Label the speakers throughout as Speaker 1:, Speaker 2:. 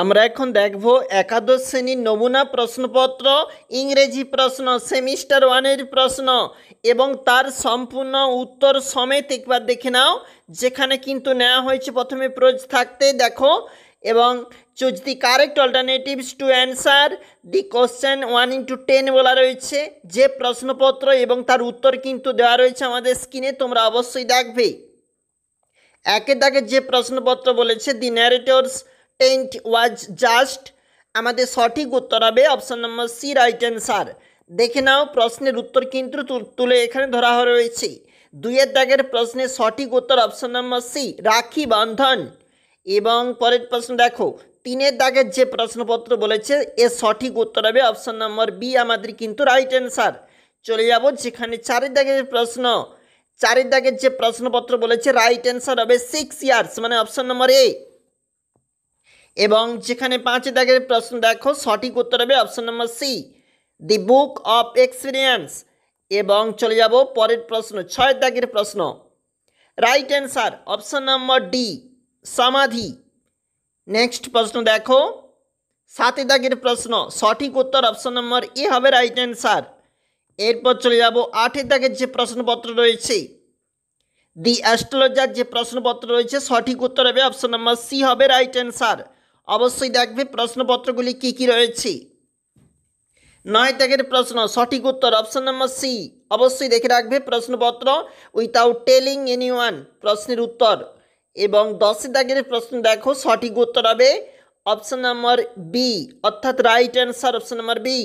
Speaker 1: আমরা এখন দেখব একাদশ শ্রেণীর নমুনা প্রশ্নপত্র ইংরেজি প্রশ্ন সেমিস্টার ওয়ানের প্রশ্ন এবং তার সম্পূর্ণ উত্তর সমেত একবার দেখে নাও যেখানে কিন্তু নেওয়া হয়েছে প্রথমে প্রোজ থাকতে দেখো এবং choose the correct alternatives to answer the question one into ten বলা রয়েছে যে প্রশ্নপত্র এবং তার উত্তর কিন্তু দেওয়া রয়েছে আমাদের স্ক্রিনে তোমরা অবশ্যই দেখবে একে দাগে যে প্রশ্নপত্র বলেছে the narrator's tent was just আমাদের সঠিক উত্তর হবে option number C right answer দেখে নাও প্রশ্নের উত্তর কিন্তু তুলে এখানে ধরা রয়েছে দুইয়ের দাগের প্রশ্নের সঠিক উত্তর অপশন নম্বর সি রাখি বন্ধন এবং পরের প্রশ্ন দেখো তিনের দাগের যে প্রশ্নপত্র বলেছে এর সঠিক উত্তর হবে অপশান নম্বর বি আমাদের কিন্তু রাইট অ্যান্সার চলে যাবো যেখানে চারের দাগের প্রশ্ন চারের দাগের যে প্রশ্নপত্র বলেছে রাইট অ্যান্সার হবে সিক্স ইয়ার্স মানে অপশন নম্বর এ এবং যেখানে পাঁচে দাগের প্রশ্ন দেখো সঠিক উত্তর হবে option number C the book of experience এবং চলে যাব পরের প্রশ্ন ছয় দাগের প্রশ্ন right answer option number D সমাধি নেক্সট প্রশ্ন দেখো সাতে দাগের প্রশ্ন সঠিক উত্তর অপশন নম্বর এ হবে রাইট অ্যান্সার এরপর চলে যাব আটের দাগের যে প্রশ্নপত্র রয়েছে দি অ্যাস্ট্রোলজার যে প্রশ্নপত্র রয়েছে সঠিক উত্তর হবে অপশন নম্বর সি হবে রাইট অ্যান্সার অবশ্যই দেখবে প্রশ্নপত্রগুলি কি কি রয়েছে নয় ত্যাগের প্রশ্ন সঠিক উত্তর অপশন নম্বর সি অবশ্যই দেখে রাখবে প্রশ্নপত্র উইথাউট টেলিং এনি ওয়ান প্রশ্নের উত্তর এবং দশে দাগের প্রশ্ন দেখো সঠিক উত্তর হবে অপশন নম্বর বি অর্থাৎ right answer option number B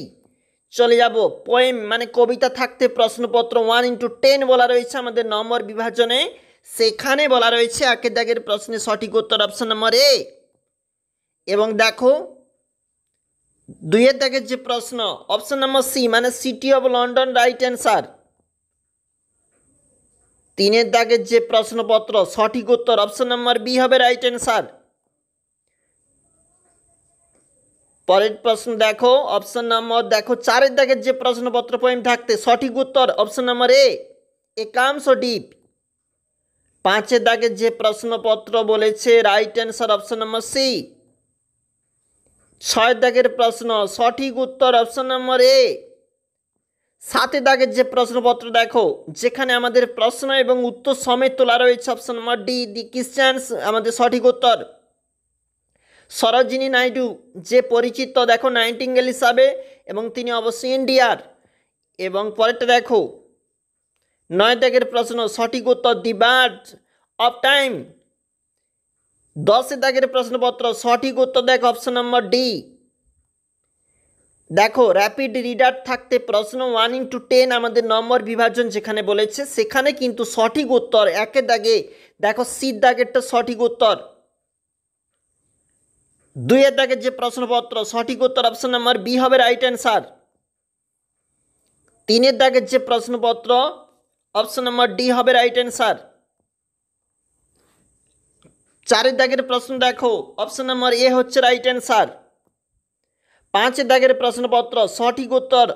Speaker 1: চলে যাব পোয়েম মানে কবিতা থাকতে প্রশ্নপত্র ওয়ান ইন্টু টেন বলা রয়েছে আমাদের নম্বর বিভাজনে সেখানে বলা রয়েছে একের দাগের প্রশ্নে সঠিক উত্তর অপশন নম্বর এ এবং দেখো দুইয়ের দাগের যে প্রশ্ন অপশন নম্বর সি মানে city of London right answer তিনের দাগের যে প্রশ্নপত্র সঠিক উত্তর অপশন নম্বর বি হবে রাইট অ্যান্সার পরের প্রশ্ন দেখো অপশন নম্বর দেখো চারের দাগের যে প্রশ্নপত্র পয়েন্ট থাকতে সঠিক উত্তর অপশন নম্বর এ একাংশ ডিপ পাঁচের দাগের যে প্রশ্নপত্র বলেছে right answer option number C ছয় দাগের প্রশ্ন সঠিক উত্তর অপশন নম্বর এ সাতে দাগের যে প্রশ্নপত্র দেখো যেখানে আমাদের প্রশ্ন এবং উত্তর সমেত তোলা রয়েছে option number D the Christians আমাদের সঠিক উত্তর সরোজিনী নাইডু যে পরিচিত দেখো নাইটিঙ্গেল হিসাবে এবং তিনি অবশ্যই ইন্ডিয়ার এবং পরেরটা দেখো নয় দাগের প্রশ্ন সঠিক উত্তর দি বার্ড অফ টাইম দশে দাগের প্রশ্নপত্র সঠিক উত্তর দেখ অপশন নম্বর ডি দেখো র্যাপিড রিডার থাকতে প্রশ্ন ওয়ান ইন্টু টেন আমাদের নম্বর বিভাজন যেখানে বলেছে সেখানে কিন্তু সঠিক উত্তর একে দাগে দেখো সিট দাগেরটা সঠিক উত্তর দুইয়ের দাগের যে প্রশ্নপত্র সঠিক উত্তর অপশন নাম্বার বি হবে রাইট অ্যান্সার তিনের দাগের যে প্রশ্নপত্র অপশন নাম্বার ডি হবে রাইট অ্যান্সার চারের দাগের প্রশ্ন দেখো অপশন নম্বর এ হচ্ছে রাইট অ্যান্সার পাঁচের দাগের প্রশ্নপত্র সঠিক উত্তর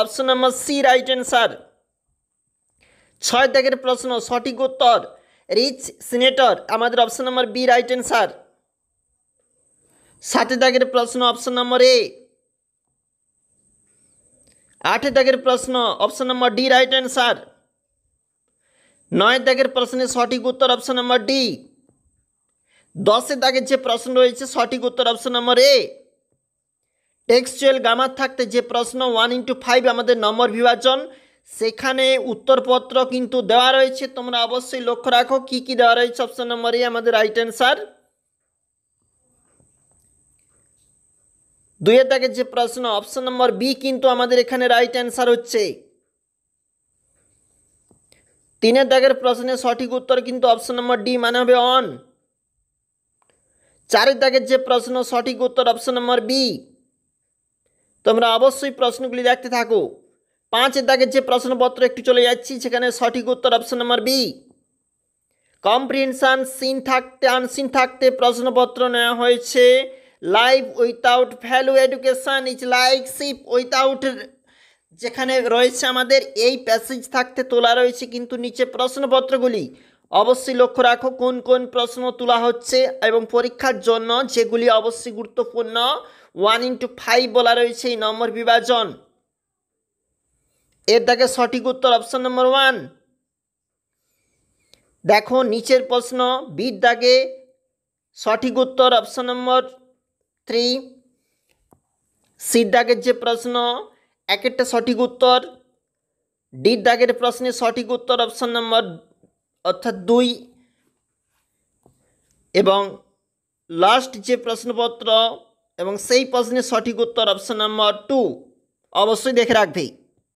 Speaker 1: option number C right answer ছয় দাগের প্রশ্ন সঠিক উত্তর রিচ সিনেটর আমাদের option number B right answer সাতের দাগের প্রশ্ন অপশন নম্বর এ আটের দাগের প্রশ্ন option number D right answer নয় দাগের প্রশ্নের সঠিক উত্তর অপশন নম্বর ডি দশের দাগের যে প্রশ্ন রয়েছে সঠিক উত্তর option number A textual grammar থাকতে যে প্রশ্ন ওয়ান ইন্টু ফাইভ আমাদের নম্বর বিভাজন সেখানে উত্তরপত্র কিন্তু দেওয়া রয়েছে তোমরা অবশ্যই লক্ষ্য রাখো কি কি দেওয়া রয়েছে অপশন নম্বর এ আমাদের রাইট অ্যান্সার দুইয়ের দাগের যে প্রশ্ন অপশন নম্বর বি কিন্তু আমাদের এখানে রাইট অ্যান্সার হচ্ছে তিনের দাগের প্রশ্নের সঠিক উত্তর কিন্তু অপশন নম্বর ডি মানে হবে অন চারের দাগের যে প্রশ্ন সঠিক উত্তর অপশন নম্বর বি তোমরা অবশ্যই প্রশ্নগুলি দেখতে থাকো পাঁচের দাগের যে প্রশ্নপত্র একটু চলে যাচ্ছি সেখানে সঠিক উত্তর option number B comprehension seen থাকতে আনসিন থাকতে প্রশ্নপত্র নেওয়া হয়েছে life without value education is like ship without যেখানে রয়েছে আমাদের এই প্যাসেজ থাকতে তোলা রয়েছে কিন্তু নিচে প্রশ্নপত্রগুলি অবশ্যই লক্ষ্য রাখো কোন কোন প্রশ্ন তোলা হচ্ছে এবং পরীক্ষার জন্য যেগুলি অবশ্যই গুরুত্বপূর্ণ ওয়ান ইন্টু ফাইভ বলা রয়েছে এই নম্বর বিভাজন এর দাগে সঠিক উত্তর অপশান নম্বর ওয়ান দেখো নিচের প্রশ্ন বির দাগে সঠিক উত্তর অপশান নম্বর থ্রি সির দাগের যে প্রশ্ন এক একটা সঠিক উত্তর ডির দাগের প্রশ্নে সঠিক উত্তর অপশন নম্বর অর্থাৎ দুই এবং লাস্ট যে প্রশ্নপত্র এবং সেই প্রশ্নের সঠিক উত্তর অপশন নম্বর টু অবশ্যই দেখে রাখবে